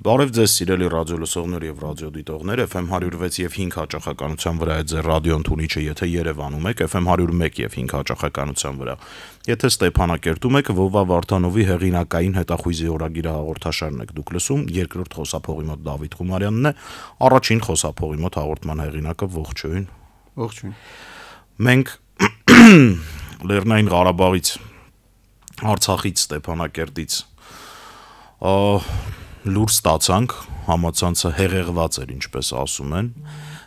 Բարև ձեզ սիրելի ռադիոլսողներ եւ ռադիոդիտողներ, FM 106 եւ 5 հաճախականության վրա է ձեր ռադիոընթունիչը, եթե Երևանում եք, FM 101 եւ 5 հաճախականության վրա։ Եթե Ստեփանակերտում եք, Վովա Վարդանովի հեղինակային հետախույզի օրագիրը հաղորդաշարն եք դուք լսում, երկրորդ խոսափողի մոտ Դավիթ Խումարյանն է, առաջին խոսափողի մոտ հաղորդման հեղինակը ողջույն։ Ողջույն։ Մենք Լեռնային Ղարաբաղից Արցախից Ստեփանակերտից լուր ստացանք, համացանցը հեղեղված էր, ինչպես ասում են։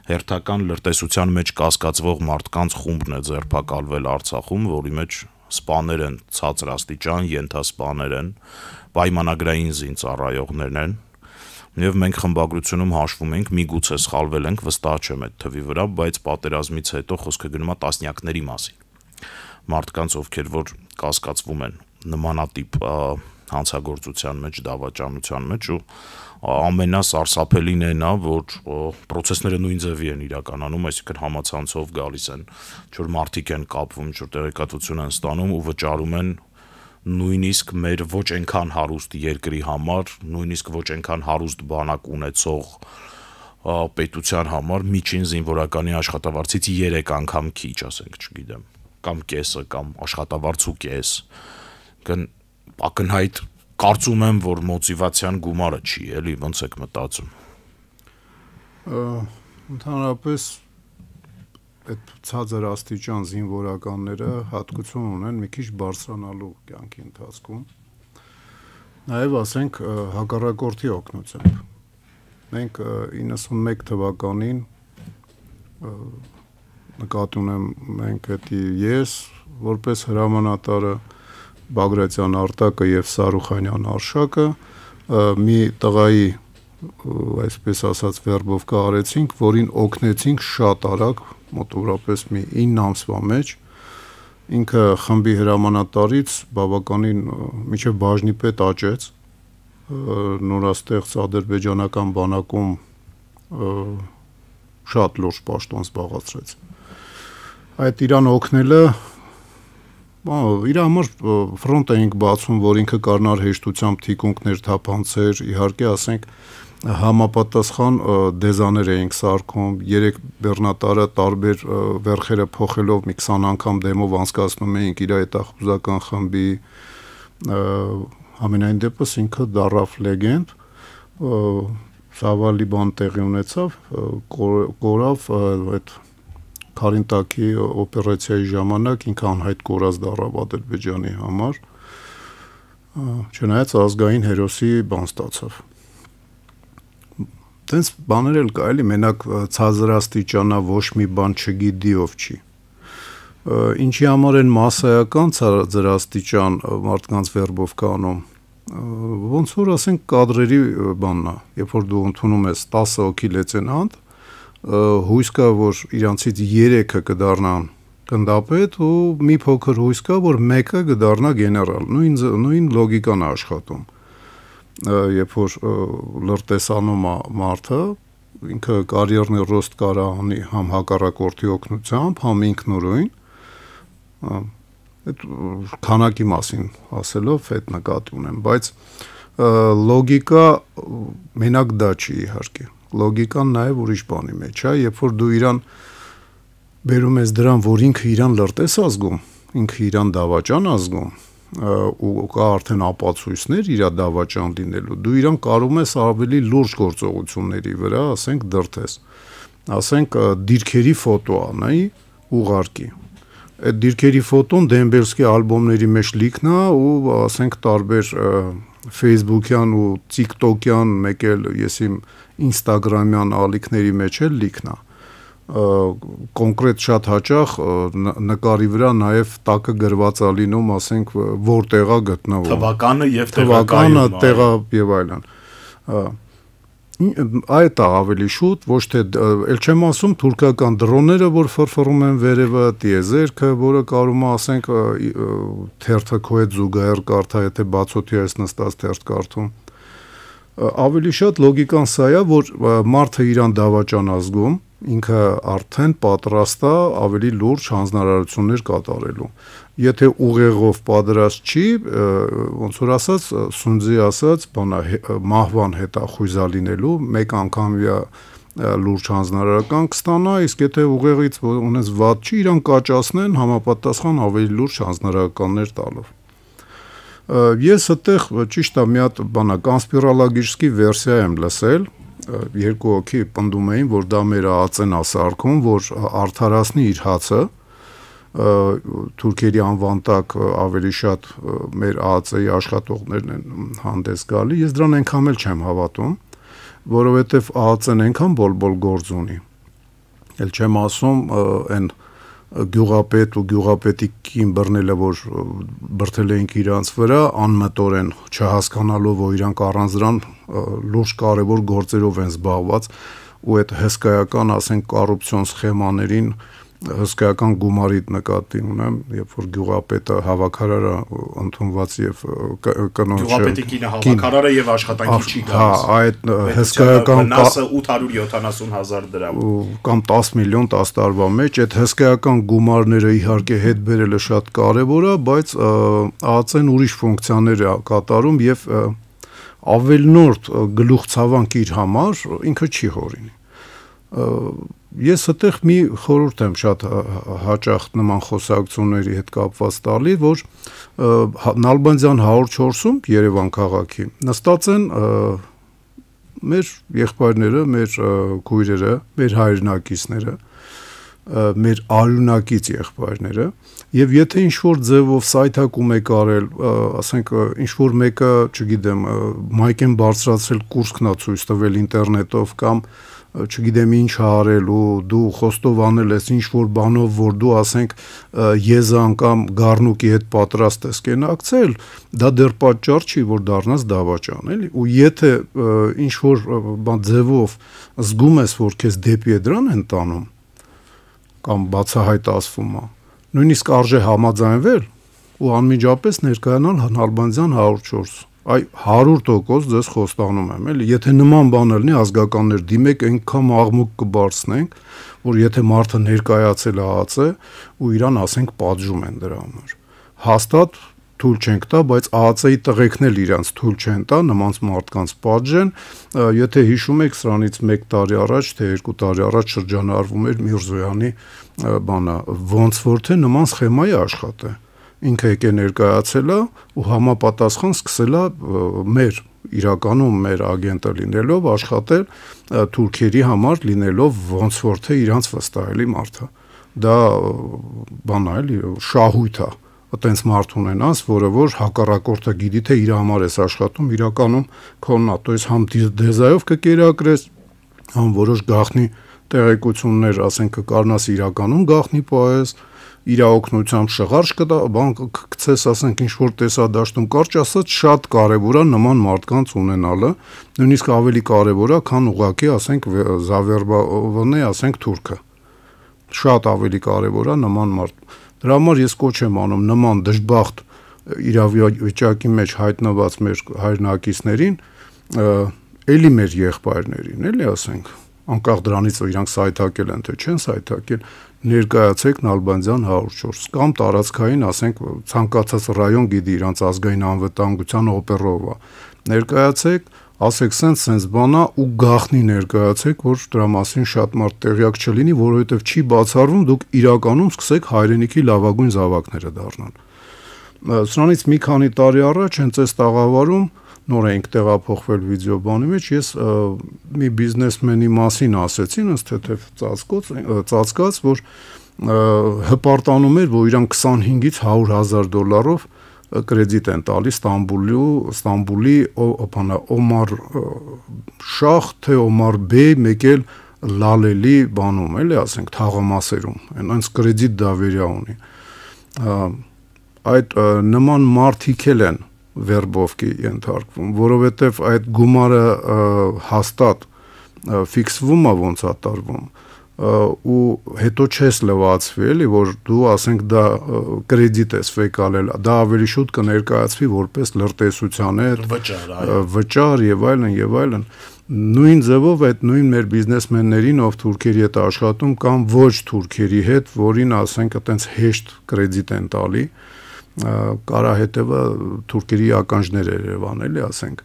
Հերթական լրտեսության մեջ կասկածվող մարդկանց խումբն է ձերբակալվել Արցախում, որի մեջ սպաներ են ցածրաստիճան, ենթասպաներ են, պայմանագրային զինծառայողներն են։ Եվ մենք խմբագրությունում հաշվում ենք, միգուցե սխալվել ենք, վստահ չեմ այդ թվի վրա, բայց պատերազմից հետո խոսքը գնում է տասնյակների մասին։ Մարդկանց, ովքեր որ կասկածվում են նմանատիպ հանցագործության մեջ, դավաճանության մեջ ու ամենասարսափելին է նա, որ process-ները նույն ձևի են իրականանում, այսինքն համացանցով գալիս են, ինչ որ մարտիկ են կապվում, ինչ որ տեղեկատվություն են ստանում ու վճարում են նույնիսկ մեր ոչ այնքան հարուստ երկրի համար, նույնիսկ ոչ այնքան հարուստ բանակ ունեցող պետության համար միջին զինվորականի աշխատավարձից 3 անգամ քիչ, ասենք, չգիտեմ, կամ կեսը, կամ աշխատավարձու կես։ Գն ակնհայտ կարծում եմ, որ մոտիվացիան գումարը չի, էլի ոնց եք մտածում։ Ընդհանրապես այդ ցածր աստիճան զինվորականները հատկություն ունեն մի քիչ բարձրանալու կյանքի ընթացքում։ Նաև ասենք հակառակորդի օգնությամբ։ Մենք 91 թվականին նկատի ունեմ մենք դա ես որպես հրամանատարը Բագրատյան Արտակը եւ Սարուխանյան Արշակը մի տղայի այսպես ասած վերբով կարեցինք, որին օգնեցինք շատ արագ, մոտավորապես մի 9 ամսվա մեջ ինքը խմբի հրամանատարից բավականին միջև բաժնի պետ աճեց նորաստեղծ ադրբեջանական բանակում շատ լուրջ պաշտոն զբաղացրեց այդ իրան օգնելը իր համար ֆրոնտ էինք բացում, որ ինքը կարնար հեշտությամբ թիկունքներ թափանցեր, իհարկե ասենք համապատասխան դեզաներ էինք սարքում, երեք բեռնատարը տարբեր վերխերը փոխելով մի 20 անգամ դեմով անցկացնում էինք իր այդ ախուզական խմբի ամենայն դեպս ինքը դարավ լեգենդ սավալի բան տեղի ունեցավ, կորավ այդ կոր, Քարինտակի օպերացիայի ժամանակ ինքը անհայտ կորած դարավ Ադրբեջանի համար չնայած ազգային հերոսի բան ստացավ տենց բաներ էլ կա էլի մենակ ցածրաստիճանա ոչ մի բան չգիտի ով չի ինչի համար են massայական ցածրաստիճան մարդկանց վերբով կանոն ոնց որ ասենք կադրերի բաննա երբ որ դու ընդունում ես 10 հոգի լեցենանտ հույս կա, որ իրանցից 3-ը կդառնան կնդապետ ու մի փոքր հույս կա, որ մեկը կդառնա գեներալ։ Նույն նույն լոգիկան է աշխատում։ Երբ որ լրտեսանում է մարդը, ինքը կարիերնի ռոստ կարա անի համ հակառակորդի օգնությամբ, համ ինքնուրույն այդ քանակի մասին ասելով այդ նկատի ունեմ, բայց լոգիկա մենակ դա չի իհարկե լոգիկան նաև ուրիշ բանի մեջ է, հա, երբ որ դու իրան բերում ես դրան, որ ինքը իրան լրտես ազգում, ինքը իրան դավաճան ազգում, ու կա արդեն ապացույցներ իր դավաճան լինելու, դու իրան կարում ես ավելի լուրջ գործողությունների վրա, ասենք դրտես։ Ասենք դիրքերի ֆոտո անայի ուղարկի այդ դիրքերի ֆոտոն Դեմբելսկի ալբոմների մեջ լիքն է ու ասենք տարբեր Facebook-յան ու TikTok-յան մեկ էլ ես իմ և, ինստագրամյան ալիքների մեջ էլ լիքն է կոնկրետ շատ հաճախ նկարի վրա նաև տակը գրված է լինում, ասենք, որտեղա գտնվում։ Թվականը եւ թվականը, տեղը եւ այլն։ Այդ է ավելի շուտ, ոչ թե ել չեմ ասում թուրքական դրոնները, որ ֆրֆռում են վերևը, դիեզերքը, որը կարում է ասենք թերթը քոյ զուգահեռ կարդա, եթե բացօթի այս նստած թերթ կարդում։ Ա ավելի շատ լոգիկան սա է, որ մարդը իրան դավաճան ազգում ինքը արդեն պատրաստ է ավելի լուրջ հանձնարարություններ կատարելու։ Եթե ուղեղով պատրաստ չի, ոնց որ ասած, Սունձի ասած, բանա մահվան հետախույզա լինելու մեկ անգամյա լուրջ հանձնարարական կստանա, իսկ եթե ուղեղից ունես վատ չի, իրան կաճացնեն համապատասխան ավելի լուրջ հանձնարարականներ տալով։ Ես այդտեղ ճիշտ է մի հատ բանա կոնսպիրալոգիչի վերսիա եմ լսել, երկու հոգի պնդում էին, որ դա մեր Ացենա սարքում, որ արթարացնի իր հացը թուրքերի անվան տակ ավելի շատ մեր ԱԱՑ-ի աշխատողներն են հանդես գալի։ Ես դրան այնքան էլ չեմ հավատում, որովհետև ԱԱՑ-ն այնքան բոլբոլ գործ ունի։ Էլ չեմ ասում այն գյուղապետ ու գյուղապետի կին բռնելը, որ բրթել էինք իրանց վրա, անմտորեն չհասկանալով, որ իրանք առանց դրան լուրջ կարևոր գործերով են զբաղված ու այդ հսկայական, ասենք, կառուպցիոն սխեմաներին, հսկայական գումարիդ նկատի ունեմ, երբ որ գյուղապետը հավաքարարը ընդունված եւ կնոջ Գյուղապետի կինը հավաքարարը եւ աշխատանքի չի հա, գալիս։ Հա, այդ հսկայական վնասը 870.000 դրամ կամ 10 միլիոն 10 տարվա մեջ այդ հսկայական գումարները իհարկե հետ բերելը շատ կարեւոր է, բայց ԱԱՑ-ն ուրիշ ֆունկցիաներ է կատարում եւ ավելնորդ գլուխ ցավանք իր համար ինքը չի հորինի ես այդտեղ մի խորհուրդ եմ շատ հաճախ նման խոսակցությունների հետ կապված տալի, որ Նալբանդյան 104-ում Երևան քաղաքի նստած են մեր եղբայրները, մեր քույրերը, մեր հայրենակիցները, մեր արյունակից եղբայրները եւ եթե ինչ որ ձևով սայթակում եք արել, ասենք ինչ որ մեկը, չգիտեմ, մայքեն բարձրացրել կուրսքնա ցույց տվել ինտերնետով կամ չգիտեմ ինչ արելու, դու խոստովանել ես ինչ որ բանով, որ դու ասենք եզան կամ գառնուկի հետ պատրաստ ես կենակցել, դա դեռ պատճառ չի, որ դառնաս դավաճան, էլի։ Ու եթե ինչ որ բան ձևով զգում ես, որ քեզ դեպի է դրան են տանում կամ բացահայտացվում է, նույնիսկ արժե համաձայնվել ու անմիջապես ներկայանալ Հանալբանդյան 104 այ 100% ձեզ խոստանում եմ, էլի, եթե նման բան լինի ազգականներ դիմեք, այնքան աղմուկ կբարձնենք, որ եթե մարդը ներկայացել է ԱԱՑ ու իրան ասենք պատժում են դրա համար։ Հաստատ թույլ չենք տա, բայց ԱԱՑ-ի տղեկն էլ իրանց թույլ չեն տա նմանց մարդկանց պատժեն։ Եթե հիշում եք, սրանից 1 տարի առաջ թե 2 տարի առաջ շրջանառվում էր Միրզոյանի բանը, ոնց որ թե նման սխեմայի աշխատը ինքը եկել ներկայացել է ու համապատասխան սկսել է մեր իրականում մեր ագենտը լինելով աշխատել թուրքերի համար լինելով ոնց որ թե իրանց վստահելի մարդը դա բան է էլի շահույթ է այտենց մարդ ունենաս, որը որ հակառակորդը գիտի թե իր համար ես աշխատում, իրականում քոննա, то есть համ դեզայով կկերակրես, համ որոշ գախնի տեղեկություններ, ասենք կկարնաս իրականում գախնի պահես, իր օգնությամբ շղարշ կտա, բան կգցես, ասենք ինչ որ տեսադաշտում կարճ ասած շատ կարևոր է նման մարդկանց ունենալը, նույնիսկ ավելի կարևոր է, քան ուղակի ասենք Զավերբավնի, ասենք թուրքը։ Շատ ավելի կարևոր է նման մարդ։ Դրա համար ես կոչ եմ անում նման դժբախտ իրավիճակի մեջ հայտնված մեր հայրենակիցներին, էլի մեր եղբայրներին, էլի ասենք, անկախ դրանից, որ իրանք սայթակել են, թե չեն սայթակել, ներկայացեք Նալբանդյան 104 կամ տարածքային, ասենք, ցանկացած ռայոն գիդի իրանց ազգային անվտանգության օպերովա։ Ներկայացեք, ասեք, սենց սենց բանա ու գախնի ներկայացեք, որ դրա մասին շատ մարդ տեղյակ չլինի, որովհետև չի բացառվում դուք իրականում սկսեք հայրենիքի լավագույն զավակները դառնալ։ Սրանից մի քանի տարի առաջ հենց այս տաղավարում նոր էինք տեղափոխվել վիդեոբանի մեջ, ես մի բիզնեսմենի մասին ասեցին, ըստ թեթև ծածկոց, ծածկած, որ հպարտանում էր, որ իրան 25-ից 100.000 դոլարով կրեդիտ են տալի Ստամբուլի, Ստամբուլի օփանա Օմար Շախ թե Օմար Բեյ մեկ էլ լալելի բանում էլի ասենք թաղամասերում այն այնս կրեդիտ դավերա ունի այդ նման մարտիկ էլ են վերբովքի ենթարկվում, որովհետև այդ գումարը հաստատ ֆիքսվում է ոնց ատարվում ու հետո չես լվացվի, էլի որ դու ասենք դա կրեդիտ ես ֆեկալել, դա ավելի շուտ կներկայացվի որպես լրտեսության էր, վճար, այո, վճար եւ այլն եւ այլն։ Նույն ձևով այդ նույն մեր բիզնեսմեններին, ով թուրքերի հետ աշխատում կամ ոչ թուրքերի հետ, որին ասենք այտենց հեշտ կրեդիտ են տալի, ա, կարահետևը թուրքերի ականջներ էր Երևան, էլի ասենք։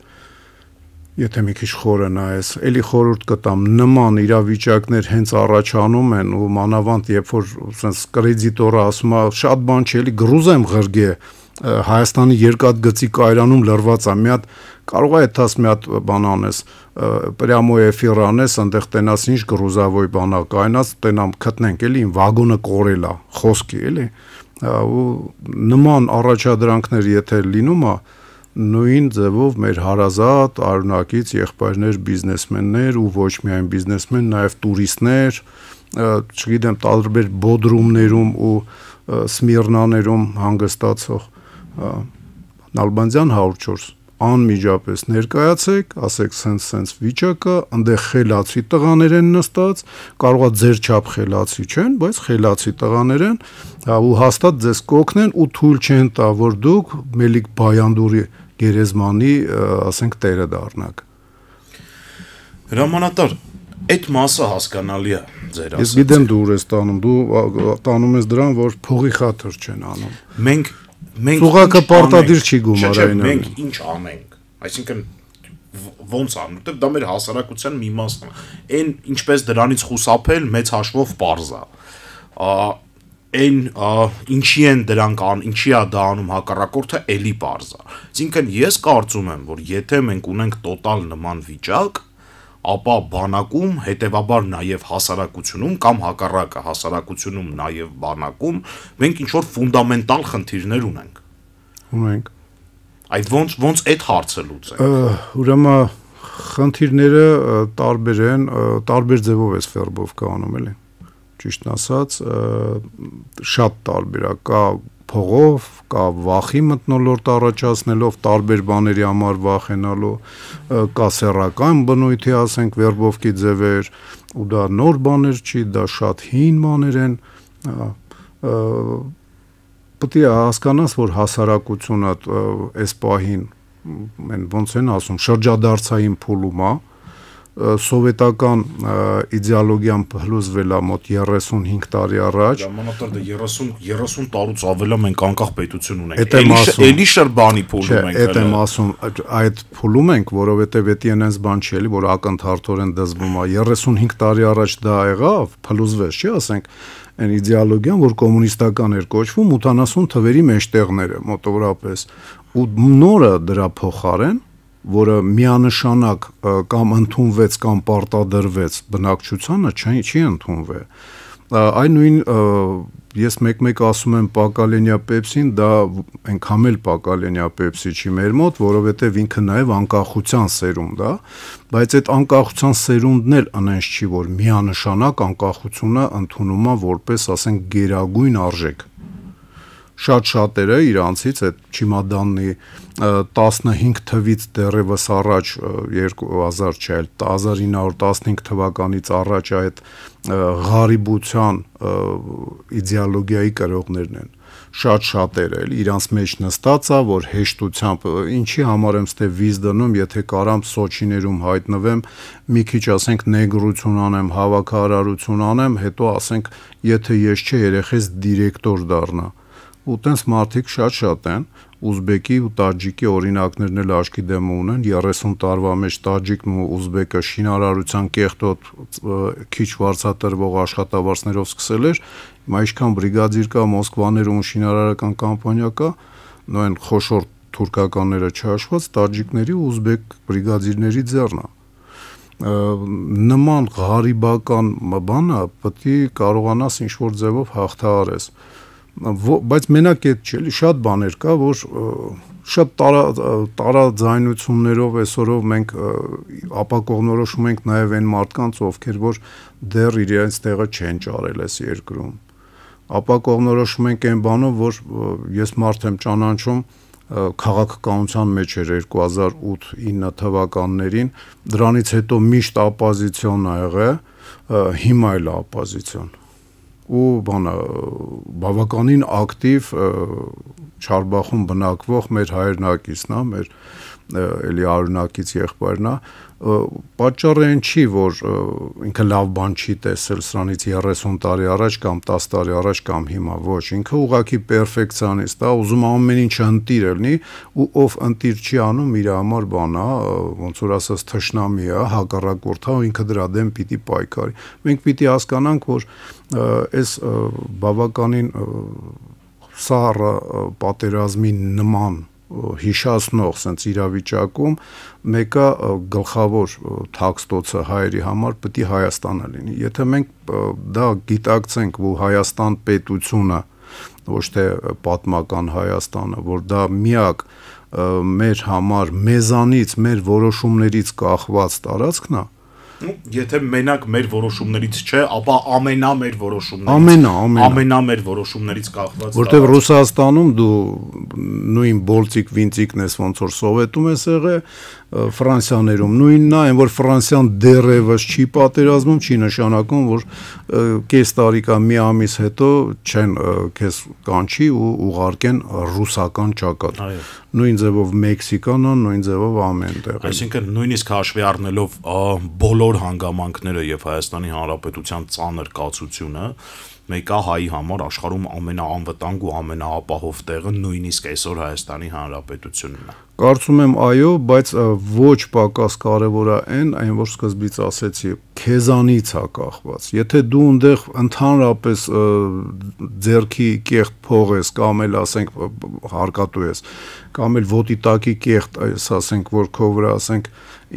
Եթե մի քիչ խորը նայես, էլի խորուրդ կտամ, նման իրավիճակներ հենց առաջանում են ու մանավանդ երբ որ ասես կրեդիտորը ասում է, շատ բան չէ, էլի գրուզեմ ղրգե Հայաստանի երկաթգծի կայարանում լրված է մի հատ կարող է դաս մի հատ բան անես պրյամո էֆիր անես այնտեղ տենաս ինչ գրուզավոյ բանա կայնած տենամ գտնենք էլի վագոնը կորելա խոսքի էլի, էլի ու նման առաջադրանքներ եթե լինում է նույն ձևով մեր հարազատ, արունակից եղբայրներ, բիզնեսմեններ ու ոչ միայն բիզնեսմեն, նաև տուրիստներ, չգիտեմ, տարբեր Բոդրումներում ու Սմիրնաներում հանգստացող Նալբանդյան 104 անմիջապես ներկայացեք, ասեք սենց-սենց վիճակը, այնտեղ խելացի տղաներ են նստած, կարողա ձեր չափ խելացի չեն, բայց խելացի տղաներ են, ու հաստատ ձեզ կօգնեն ու թույլ չեն տա, որ դուք Մելիք Բայանդուրի գերեզմանի, ասենք, տերը դառնաք։ Հրամանատար, այդ մասը հասկանալի է ձեր ասած։ Ես գիտեմ դու ուր ես տանում, դու տանում ես դրան, որ փողի խաթր չեն անում։ Մենք մենք Սուղակը պարտադիր չի գումարային։ Մենք ինչ անենք։ Այսինքն ոնց անում, որտեվ դա մեր հասարակության մի մասն է։ Այն ինչպես դրանից խուսափել մեծ հաշվով parza։ Այն ինչի են դրանք ան, ինչի է դա անում հակառակորդը, էլի parza։ Այսինքն ես կարծում եմ, որ եթե մենք ունենք տոտալ նման վիճակ, ապա բանակում, հետևաբար նաև հասարակությունում կամ հակառակը հասարակությունում նաև բանակում մենք ինչ որ ֆունդամենտալ խնդիրներ ունենք։ Ունենք։ Այդ ոնց ոնց այդ հարցը լուծենք։ Ուրեմն խնդիրները տարբեր են, տարբեր ձևով էս ֆերբով կանում էլի։ Ճիշտն ասած, շատ տարբեր է, կա փողով կամ վախի մտնոլորտ առաջացնելով տարբեր բաների համար վախենալով կա սեռական բնույթի, ասենք, վերբովքի ձևեր, ու դա նոր բաներ չի, դա շատ հին բաներ են։ Պետք է հասկանաս, որ հասարակությունը այս պահին մեն ոնց են ասում, շրջադարձային փուլում է, սովետական իդեալոգիամբ հլուզվել է մոտ 35 տարի առաջ։ Ժամանակը 30 30 տարուց ավել է մենք անկախ պետություն ունենք։ Էլի շրջանի փուլում ենք։ Էդ եմ ասում, այդ փուլում ենք, որովհետև դա այնպես բան չի էլի, որ ակնթարթորեն դզվում է։ 35 տարի առաջ դա եղավ, փլուզվեց, չի ասենք այն իդեալոգիան, որ կոմունիստական էր կոչվում 80 թվերի մեջտեղները մոտավորապես ու նորը դրա փոխարեն որը միանշանակ կամ ընդունվեց կամ պարտադրվեց բնակչությանը, չի չի ընդունվել։ Այն նույն ես մեկ-մեկ ասում եմ Պակալենիա Պեպսին, դա այնքան էլ Պակալենիա Պեպսի չի մեր մոտ, որովհետև ինքը նաև անկախության սերունդ է, բայց այդ անկախության սերունդն էլ անենց չի, որ միանշանակ անկախությունը ընդունում է որպես, ասենք, գերագույն արժեք։ Ա, շատ շատերը իրանցից այդ չիմադանի 15 թվից դեռևս առաջ 2000 չէ, 1915 թվականից առաջ այդ ղարիբության իդեալոգիայի կրողներն են շատ շատերը էլ իրանց մեջ նստած է որ հեշտությամբ ինչի համար եմ ստե վիզ դնում եթե կարամ Սոչիներում հայտնվեմ մի քիչ ասենք նեգրություն անեմ հավաքարարություն անեմ հետո ասենք եթե ես չէ երեխես դիրեկտոր դառնա ու տենց մարդիկ շատ-շատ են ուզբեկի ու տաջիկի օրինակներն էլ աչքի դեմ ունեն 30 տարվա մեջ տաջիկն ու ուզբեկը շինարարության կեղտոտ քիչ վարձատրվող աշխատավարձներով սկսել էր հիմա իշքան բրիգադիր կա մոսկվաներում շինարարական կամպանիա կա նույն խոշոր թուրքականները չհաշված տաջիկների ու ուզբեկ բրիգադիրների ձեռնա նման ղարիբական բանը պետք է կարողանաս ինչ որ ձևով հաղթահարես բայց մենակ այդ չէ, շատ բաներ կա, որ շատ տարա տարաձայնություններով այսօրով մենք ապակողնորոշում ենք նաև այն մարդկանց, ովքեր որ դեռ իրենց տեղը չեն ճարել այս երկրում։ Ապակողնորոշում ենք այն բանով, որ ես մարդ եմ ճանաչում քաղաքականության մեջ էր 2008-9 թվականներին, դրանից հետո միշտ ապոզիցիոն ա եղել, հիմա էլ ապոզիցիոն ու բանը բավականին ակտիվ Չարբախում բնակվող մեր հայրենակիցն է, մեր էլի արունակից եղբայրն է պատճառը այն չի որ ինքը լավ բան չի տեսել սրանից 30 տարի առաջ կամ 10 տարի առաջ կամ հիմա ոչ ինքը ուղակի պերֆեկցիոնիստ է ուզում ամեն ինչը ընտիր լինի ու ով ընտիր չի անում իր համար բան է ոնց որ ասած թշնամի է հակառակորդա ու ինքը դրա դեմ պիտի պայքարի մենք պիտի հասկանանք որ այս բավականին սառը պատերազմի նման հիշացնող sense իրավիճակում մեկը գլխավոր թաքստոցը հայերի համար պետք է Հայաստանը լինի։ Եթե մենք դա գիտակցենք, որ Հայաստան պետությունը ոչ թե պատմական Հայաստանը, որ դա միակ մեր համար մեզանից, մեր որոշումներից կախված տարածքն է, Եթե մենակ մեր որոշումներից չէ, ապա ամենա մեր որոշումներից։ Ամենա, ամենա։ Ամենա մեր որոշումներից կախված։ Որտեվ Ռուսաստանում դու նույն բոլտիկ վինտիկն ես ոնց որ սովետում ես եղե, Ֆրանսիաներում նույնն է, այն որ Ֆրանսիան դեռևս չի պատերազմում, չի նշանակում, որ կես տարի կամ մի ամիս հետո չեն քեզ կանչի ու ուղարկեն ռուսական ճակատ։ Այո նույն ձևով Մեքսիկան, նույն ձևով ամենտեղ։ Այսինքն նույնիսկ հաշվի առնելով բոլոր հանգամանքները եւ Հայաստանի Հանրապետության ծանր կացությունը, մեկա հայի համար աշխարհում ամենաանվտանգ ու ամենաապահով տեղը նույնիսկ այսօր Հայաստանի Հանրապետությունն է։ Կարծում եմ այո, բայց ոչ պակաս կարևոր է այն, այն որ սկզբից ասեցի, քեզանից է կախված։ Եթե դու այնտեղ ընդհանրապես ձերքի կեղտ փող ես կամ էլ ասենք հարկատու ես, կամ էլ ոտի տակի կեղտ, այս ասենք որ քո վրա ասենք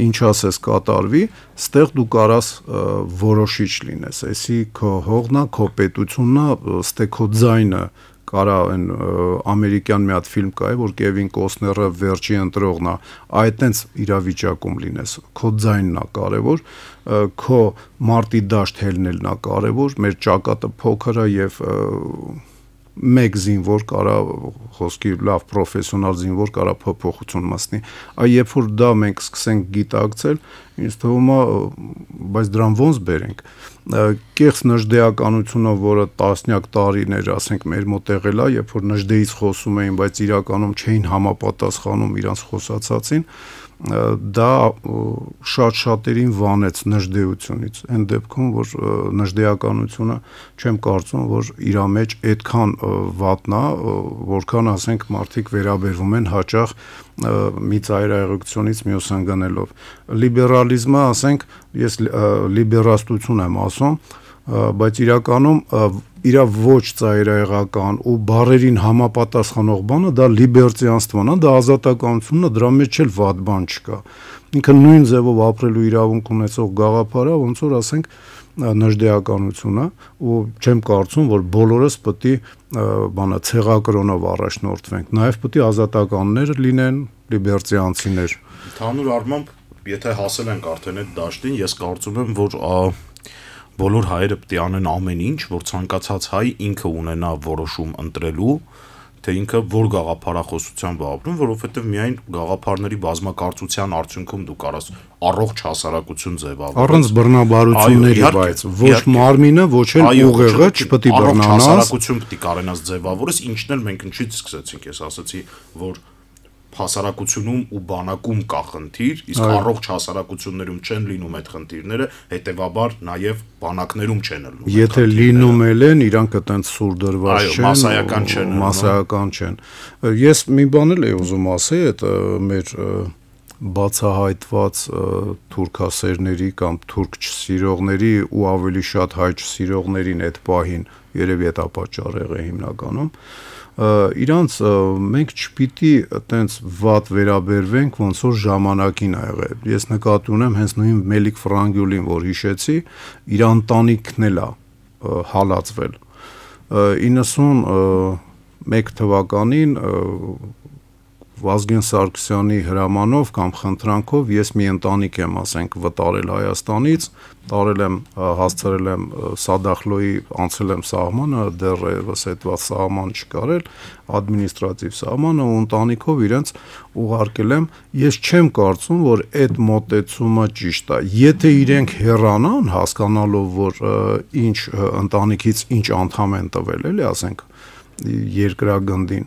ինչ ասես կատարվի, ստեղ դու կարաս որոշիչ լինես։ Էսի քո հողնա, քո պետություննա, ստե քո ձայնը, կարա այն ամերիկյան մի հատ ֆիլմ կա է որ Կևին Կոսները վերջի ընտրողն է այդ այնց իրավիճակում լինես քո ձայնն է կարևոր քո մարտի դաշտ հելնելն է կարևոր մեր ճակատը փոքր է եւ մեկ զինվոր կարա խոսքի լավ պրոֆեսիոնալ զինվոր կարա փոփոխություն մասնի այ երբ որ դա մենք սկսենք գիտակցել ինձ թվում է բայց դրան ո՞նց բերենք կեղծ նժդեականությունը, որը տասնյակ տարիներ, ասենք, մեր մոտ եղել է, երբ որ նժդեից խոսում էին, բայց իրականում չէին համապատասխանում իրանց խոսացածին, դա շատ շատերին վանեց նժդեությունից այն դեպքում որ նժդեականությունը չեմ կարծում որ իր մեջ այդքան վատնա որքան ասենք մարդիկ վերաբերվում են հաճախ մի ծայրահեղությունից մյուս ընկնելով լիբերալիզմը ասենք ես լիբերաստություն եմ ասում բայց իրականում իրա ոչ ծայրահեղական ու բարերին համապատասխանող բանը դա լիբերտիանստվան է, դա ազատականությունն է, դրա մեջ էլ վատ բան չկա։ Ինքը նույն ձևով ապրելու իրավունք ունեցող գաղափարը, ոնց որ ասենք, նժդեականությունն է ու չեմ կարծում, որ բոլորս պիտի բանա ցեղակրոնով առաջնորդվենք։ Նաև պիտի ազատականներ լինեն, լիբերտիանցիներ։ Ընդհանուր առմամբ, եթե հասել ենք արդեն այդ դաշտին, ես կարծում եմ, որ բոլոր հայերը պետք է անեն ամեն ինչ, որ ցանկացած հայ ինքը ունենա որոշում ընտրելու, թե ինքը որ գաղափարախոսությամբ է ապրում, որովհետև միայն գաղափարների բազմակարծության արդյունքում դու կարաս առողջ հասարակություն ձևավորես։ Առանց բռնաբարությունների, բայց ոչ մարմինը, ոչ էլ ուղեղը չպետք է բռնանաս։ Առողջ հասարակություն պետք է կարենաս ձևավորես, ինչն էլ մենք ինչից սկսեցինք, ես ասացի, որ հասարակությունում ու բանակում կա խնդիր, իսկ առողջ հասարակություններում չեն լինում այդ խնդիրները, հետեւաբար նաև բանակներում չեն լուծվում։ Եթե լինում էլ են, իրանք այտենց սուր դրված չեն, այո, մասսայական չեն, մասսայական չեն։ Ես մի բան էլ եմ ուզում ասել, այդ մեր բացահայտված թուրքասերների կամ թուրք չսիրողների ու ավելի շատ հայ չսիրողներին այդ պահին երևի այդ ապաճառ եղե հիմնականում իրանց մենք չպիտի տենց վատ վերաբերվենք ոնց որ ժամանակին ա եղել ես նկատի ունեմ հենց նույն Մելիք Ֆրանգյուլին որ հիշեցի իրան տանիքն էլ է հալածվել 91 թվականին Վազգեն Սարգսյանի հրամանով կամ խնդրանքով ես մի ընտանիք եմ, ասենք, վտարել Հայաստանից, տարել եմ, հասցրել եմ Սադախլոյի, անցել եմ սահմանը, դեռևս այդված սահման չկար էլ, ադմինիստրատիվ սահմանը ու ընտանիքով իրենց ուղարկել եմ։ Ես չեմ կարծում, որ այդ մոտեցումը ճիշտ է։ Եթե իրենք հեռանան, հասկանալով, որ ինչ ընտանիքից ինչ անդամ են տվել, էլի, ասենք, երկրագնդին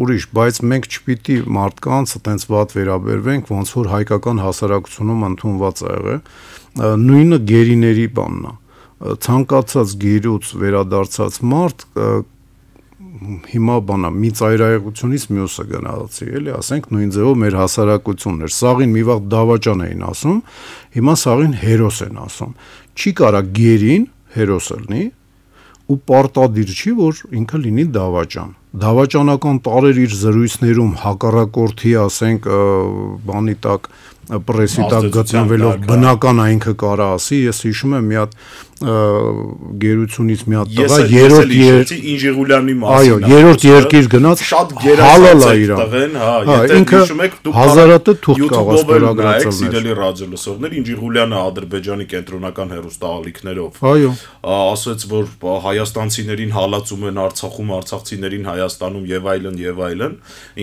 ուրիշ, բայց մենք չպիտի մարդկանց այտենց ված վերաբերվենք, ոնց որ հայկական հասարակությունում ընդունված է եղել։ Նույնը գերիների բանն է։ Ցանկացած գերուց վերադարձած մարդ հիմա բանա մի ծայրահեղությունից մյուսը գնացի, էլի, ասենք նույն ձևով մեր հասարակությունն էր։ Սաղին մի վաղ դավաճան էին ասում, հիմա սաղին հերոս են ասում։ Չի կարա գերին հերոս լինի, ու պարտադիր չի, որ ինքը լինի դավաճան։ Դավաճանական տարեր իր զրույցներում հակառակորդի, ասենք, բանի տակ պրեսի տակ գտնվելով բնական այնքը կարա ասի, ես հիշում եմ մի հատ գերությունից մի հատ տղա երրորդ Ինժեգուլյանի մասին։ Այո, երրորդ երկիր գնաց։ Շատ գերազանց էր տղեն, հա, հա եթե հիշում եք դուք հազարատը թուղթ կաղաց ստորագրացել։ Սիրելի ռադիո լսողներ, Ինժեգուլյանը Ադրբեջանի կենտրոնական հերոստալիքներով։ Այո։ Ասաց, որ հայաստանցիներին հալածում են Արցախում, արցախցիներին Հայաստանում եւ այլն եւ այլն։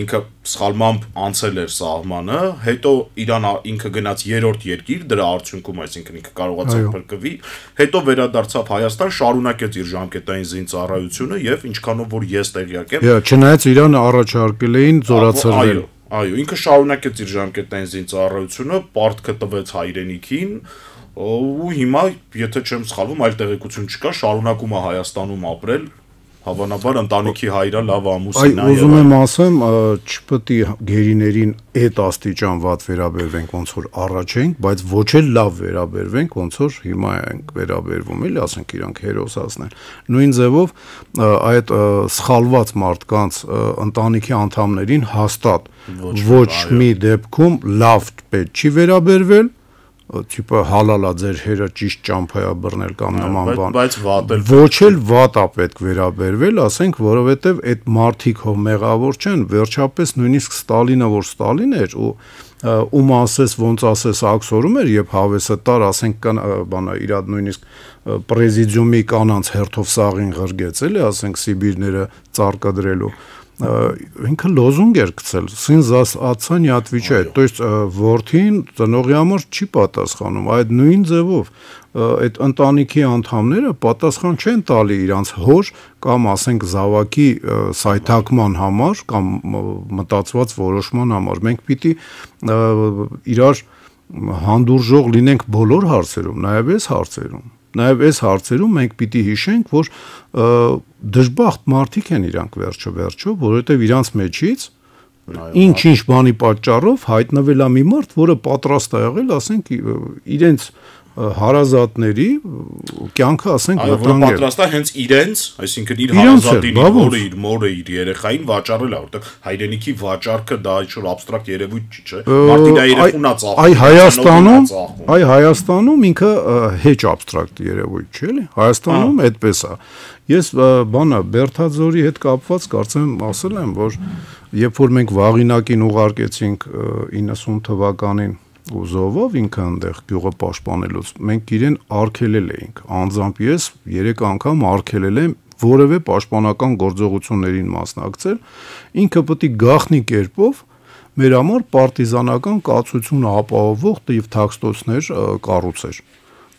Ինքը սխալմամբ անցել էր սահմանը, հետո Իրանը ինքը գնաց երրորդ երկիր, դրա արդյունքում այսինքն ինքը կարողացավ փրկվի, հետո վերադարձավ Հայաստան, շարունակեց իր ժամկետային զինծառայությունը եւ ինչքանով որ ես տեղյակ եմ։ Եա, չնայած Իրանը առաջարկել էին զորացրվել։ Այո, այո, ինքը շարունակեց իր ժամկետային զինծառայությունը, պարտքը տվեց հայրենիքին, ու հիմա, եթե չեմ սխալվում, այլ տեղեկություն չկա, շարունակում է Հայաստանում ապրել, Հավանաբար ընտանիքի հայրը լավ ամուսին է։ Այ ուզում եմ ասեմ, չպետք է գերիներին այդ աստիճան ված վերաբերվենք, ոնց որ առաջ ենք, բայց ոչ էլ լավ վերաբերվենք, ոնց որ հիմա ենք վերաբերվում, էլի ասենք իրանք հերոսացնեն։ Նույն ձևով այդ սխալված մարդկանց ընտանիքի անդամներին հաստատ ոչ մի դեպքում լավ պետք չի վերաբերվել, տիպը հալալա ձեր հերը ճիշտ ճամփա է բռնել կամ նման բան։ Բայց վատ էլ ոչ էլ վատ է պետք վերաբերվել, ասենք, որովհետև այդ մարտիկ հո մեղավոր չեն, վերջապես նույնիսկ Ստալինը, որ Ստալին էր ու ում ասես ոնց ասես աքսորում էր, երբ հավեսը տար, ասենք, բանա իր նույնիսկ պրեզիդիումի կանանց հերթով սաղին ղրգեց, էլի, ասենք, Սիբիրները ծարկադրելու ինքը լոզունգ էր գցել սին զասացան յատվիչայ то есть ворթին ծնողի համար չի պատասխանում այդ նույն ձևով այդ ընտանիքի անդամները պատասխան չեն տալի իրանց հոր կամ ասենք զավակի սայթակման համար կամ մտածված որոշման համար մենք պիտի իրար հանդուրժող լինենք բոլոր հարցերում նաեւ այս հարցերում Նաև այս հարցերում մենք պիտի հիշենք, որ դժբախտ մարդիկ են իրանք վերջը վերջը, որովհետև իրանց մեջից ինչ-ինչ հա։ բանի պատճառով հայտնվել է մի մարդ, որը պատրաստ է եղել, ասենք, իրենց հարազատների կյանքը ասենք վտանգ է։ Պատրաստա հենց իրենց, այսինքն իր հարազատին, որը իր մորը իր երեխային վաճառել է, որտեղ հայրենիքի վաճառքը դա իչոր абստրակտ երևույթ չի, չէ։ Մարդին այ երեխունա ծախում։ Այ Հայաստանում, այ Հայաստանում ինքը հեչ абստրակտ երևույթ չէ, էլի։ Հայաստանում այդպես է։ Ես բանը Բերթաձորի հետ կապված կարծեմ ասել եմ, որ երբ որ մենք վաղինակին ուղարկեցինք 90 թվականին ու զովով ինքը այնտեղ գյուղը պաշտպանելուց մենք իրեն արկելել էինք անձամբ ես 3 անգամ արկելել եմ որևէ պաշտպանական գործողություններին մասնակցել ինքը պետք է գախնի կերպով մեր համար պարտիզանական կացություն ապահովող եւ թաքստոցներ կառուցեր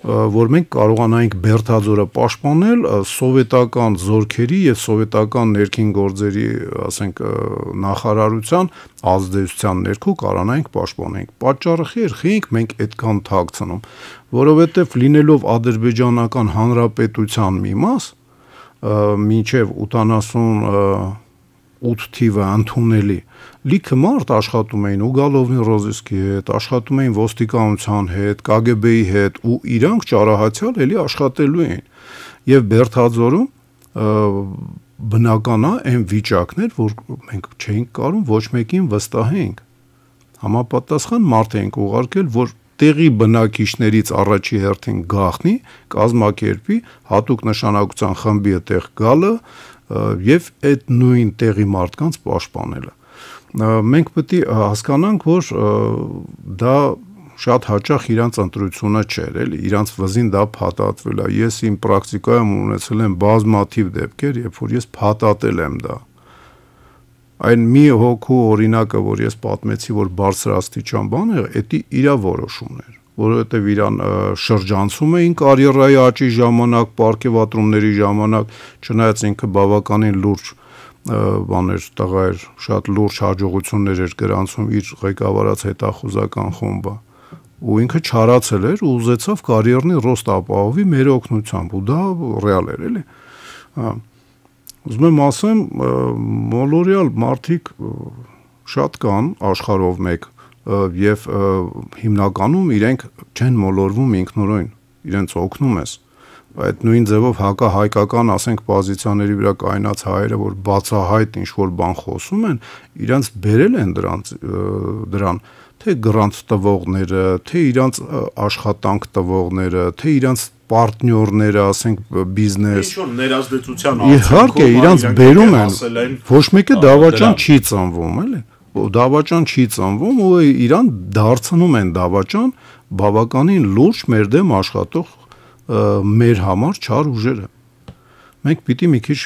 որ մենք կարողանայինք Բերթաձորը պաշտպանել սովետական զորքերի եւ սովետական ներքին գործերի, ասենք, նախարարության ազդեցության ներքո կարողանայինք պաշտպանենք։ Պատճառը խիղճ մենք այդքան թագցնում, որովհետեւ լինելով ադրբեջանական հանրապետության մի մաս, մինչև 88 թիվը ընդունելի լիքը մարդ աշխատում էին Ուգալովնի Ռոզեսկի հետ, աշխատում էին ոստիկանության հետ, KGB-ի հետ ու իրանք ճարահացյալ էլի աշխատելու էին։ Եվ Բերթաձորում բնականա այն վիճակն էր, որ մենք չէինք կարող ոչ մեկին վստահենք։ Համապատասխան մարդ էինք ուղարկել, որ տեղի բնակիչներից առաջի հերթին գախնի կազմակերպի հատուկ նշանակության խմբի տեղ գալը եւ այդ նույն տեղի մարդկանց պաշտպանելը մենք պետք է հասկանանք, որ դա շատ հաճախ իրանց ընտրությունը չէր, էլի իրանց վզին դա փաթաթվել է։ Ես իմ պրակտիկայում ունեցել եմ բազմաթիվ դեպքեր, երբ որ ես փաթաթել եմ դա։ Այն մի հոգու օրինակը, որ ես պատմեցի, որ բարձրաստիճան բան է, դա իր որոշումն էր, որովհետև իրան շրջանցում էին կարիերայի աճի ժամանակ, ապարքեվատրումների ժամանակ, չնայած ինքը բավականին լուրջ բաներ տղայր, շատ լուրջ հաջողություններ էր գրանցում իր ղեկավարած հետախուզական խումբը։ Ու ինքը չարացել էր ու ուզեցավ կարիերնի ռոստ ապահովի մեր օգնությամբ, ու դա ռեալ էր, էլի։ Հա։ Ուզում եմ ասեմ, մոլորյալ մարդիկ շատ կան աշխարհով մեկ եւ հիմնականում իրենք չեն մոլորվում ինքնուրույն, իրենց օգնում ես այդ նույն ձևով հակա հայկական, ասենք, պոզիցիաների վրա կայնած հայերը, որ բացահայտ ինչ-որ բան խոսում են, իրանց բերել են դրանց դրան թե գրանց տվողները, թե իրանց աշխատանք տվողները, թե իրանց պարտներները, ասենք բիզնես։ Ինչ-որ ներազդեցության արդյունքում իհարկե իրանց բերում են։ Ոչ մեկը դավաճան չի ծնվում, էլի։ Դավաճան չի ծնվում ու իրան դարձնում են դավաճան բավականին լուրջ մեր դեմ աշխատող մեր համար չար ուժերը։ Մենք պիտի մի քիչ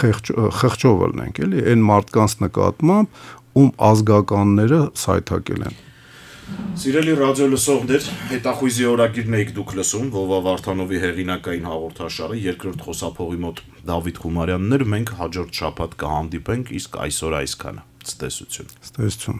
խեղճ խղճով լնենք, էլի, այն մարդկանց նկատմամբ, ում ազգականները սայթակել են։ Սիրելի ռադիո լսողներ, հետախույզի օրագիրն եք դուք լսում Վովա Վարդանովի հեղինակային հաղորդաշարը երկրորդ խոսափողի մոտ Դավիթ Խումարյանն էր, մենք հաջորդ շաբաթ կհանդիպենք, իսկ այսօր այսքանը։ Ցտեսություն։ Ցտեսություն։